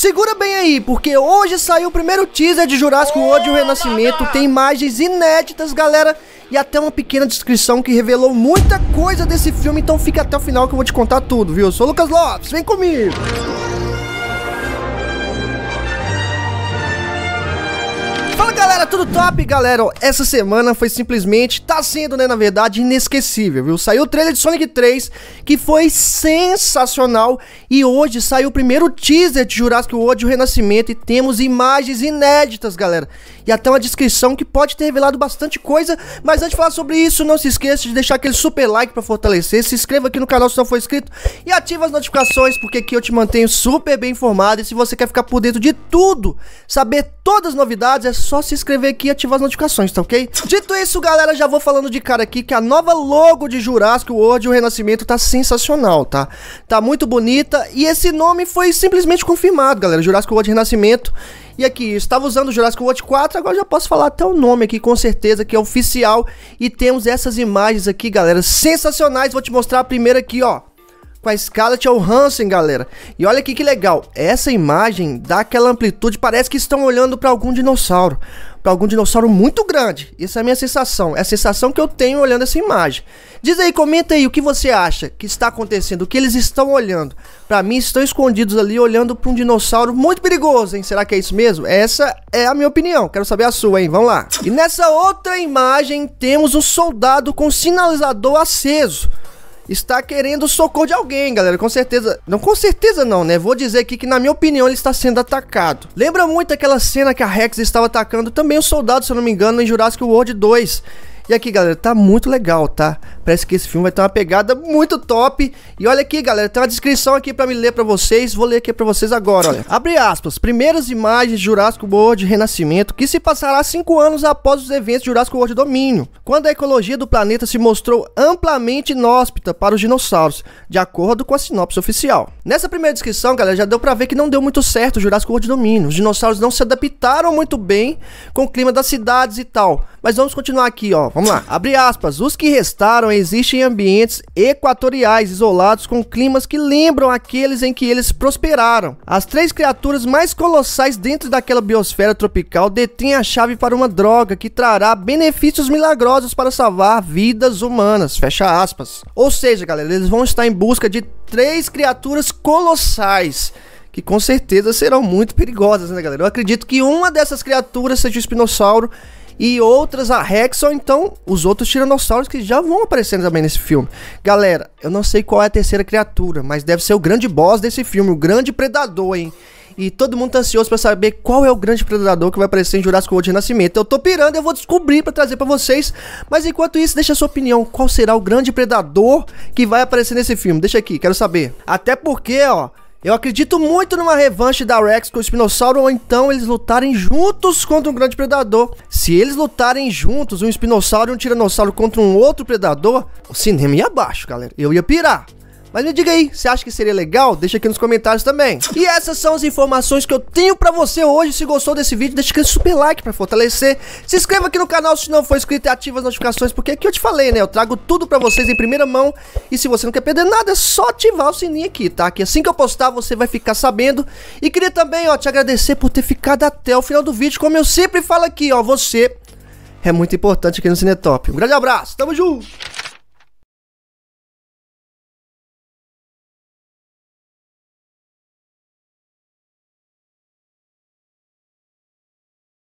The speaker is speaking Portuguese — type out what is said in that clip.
Segura bem aí, porque hoje saiu o primeiro teaser de Jurassic World e o Renascimento. Tem imagens inéditas, galera, e até uma pequena descrição que revelou muita coisa desse filme. Então fica até o final que eu vou te contar tudo, viu? Eu sou o Lucas Lopes, vem comigo! tudo top, galera? Essa semana foi simplesmente, tá sendo, né, na verdade, inesquecível, viu? Saiu o trailer de Sonic 3, que foi sensacional, e hoje saiu o primeiro teaser de Jurassic World, o Renascimento, e temos imagens inéditas, galera, e até uma descrição que pode ter revelado bastante coisa, mas antes de falar sobre isso, não se esqueça de deixar aquele super like pra fortalecer, se inscreva aqui no canal se não for inscrito, e ativa as notificações, porque aqui eu te mantenho super bem informado, e se você quer ficar por dentro de tudo, saber todas as novidades, é só se inscrever inscrever aqui e ativar as notificações, tá ok? Dito isso, galera, já vou falando de cara aqui que a nova logo de Jurassic World o Renascimento tá sensacional, tá? Tá muito bonita e esse nome foi simplesmente confirmado, galera. Jurassic World Renascimento. E aqui, estava usando o Jurassic World 4, agora já posso falar até o nome aqui, com certeza, que é oficial. E temos essas imagens aqui, galera, sensacionais. Vou te mostrar a primeira aqui, ó com a Scarlett Johansson, galera. E olha aqui que legal, essa imagem dá aquela amplitude, parece que estão olhando para algum dinossauro, para algum dinossauro muito grande. Essa é a minha sensação, é a sensação que eu tenho olhando essa imagem. Diz aí, comenta aí o que você acha que está acontecendo, o que eles estão olhando. Para mim estão escondidos ali olhando para um dinossauro muito perigoso, hein? Será que é isso mesmo? Essa é a minha opinião. Quero saber a sua, hein? Vamos lá. E nessa outra imagem temos um soldado com sinalizador aceso está querendo socorro de alguém, galera. Com certeza. Não, com certeza não, né? Vou dizer aqui que, na minha opinião, ele está sendo atacado. Lembra muito aquela cena que a Rex estava atacando também o um soldado, se eu não me engano, em Jurassic World 2. E aqui, galera, tá muito legal, tá? Parece que esse filme vai ter uma pegada muito top. E olha aqui, galera, tem uma descrição aqui para me ler para vocês. Vou ler aqui para vocês agora, olha. Abre aspas. Primeiras imagens de Jurassic World Renascimento, que se passará cinco anos após os eventos de Jurassic World Domínio, quando a ecologia do planeta se mostrou amplamente inóspita para os dinossauros, de acordo com a sinopse oficial. Nessa primeira descrição, galera, já deu para ver que não deu muito certo o Jurassic World Domínio. Os dinossauros não se adaptaram muito bem com o clima das cidades e tal. Mas vamos continuar aqui, ó. Vamos lá. Abre aspas. Os que restaram existem em ambientes equatoriais isolados com climas que lembram aqueles em que eles prosperaram. As três criaturas mais colossais dentro daquela biosfera tropical detêm a chave para uma droga que trará benefícios milagrosos para salvar vidas humanas. Fecha aspas. Ou seja, galera, eles vão estar em busca de três criaturas colossais que com certeza serão muito perigosas, né, galera? Eu acredito que uma dessas criaturas seja o espinossauro e outras a Rex ou então os outros tiranossauros que já vão aparecendo também nesse filme. Galera, eu não sei qual é a terceira criatura, mas deve ser o grande boss desse filme, o grande predador, hein? E todo mundo tá ansioso para saber qual é o grande predador que vai aparecer em Jurassic World de Renascimento. Eu tô pirando, eu vou descobrir para trazer para vocês. Mas enquanto isso, deixa a sua opinião. Qual será o grande predador que vai aparecer nesse filme? Deixa aqui, quero saber. Até porque, ó, eu acredito muito numa revanche da Rex com o Spinosauro ou então eles lutarem juntos contra um grande predador. Se eles lutarem juntos, um espinossauro e um tiranossauro contra um outro predador, o cinema ia abaixo, galera. Eu ia pirar. Mas me diga aí, você acha que seria legal? Deixa aqui nos comentários também. E essas são as informações que eu tenho pra você hoje. Se gostou desse vídeo, deixa aquele super like pra fortalecer. Se inscreva aqui no canal se não for inscrito e ativa as notificações, porque aqui é eu te falei, né? Eu trago tudo pra vocês em primeira mão. E se você não quer perder nada, é só ativar o sininho aqui, tá? Que assim que eu postar, você vai ficar sabendo. E queria também, ó, te agradecer por ter ficado até o final do vídeo. Como eu sempre falo aqui, ó, você é muito importante aqui no Cinetop. Um grande abraço, tamo junto!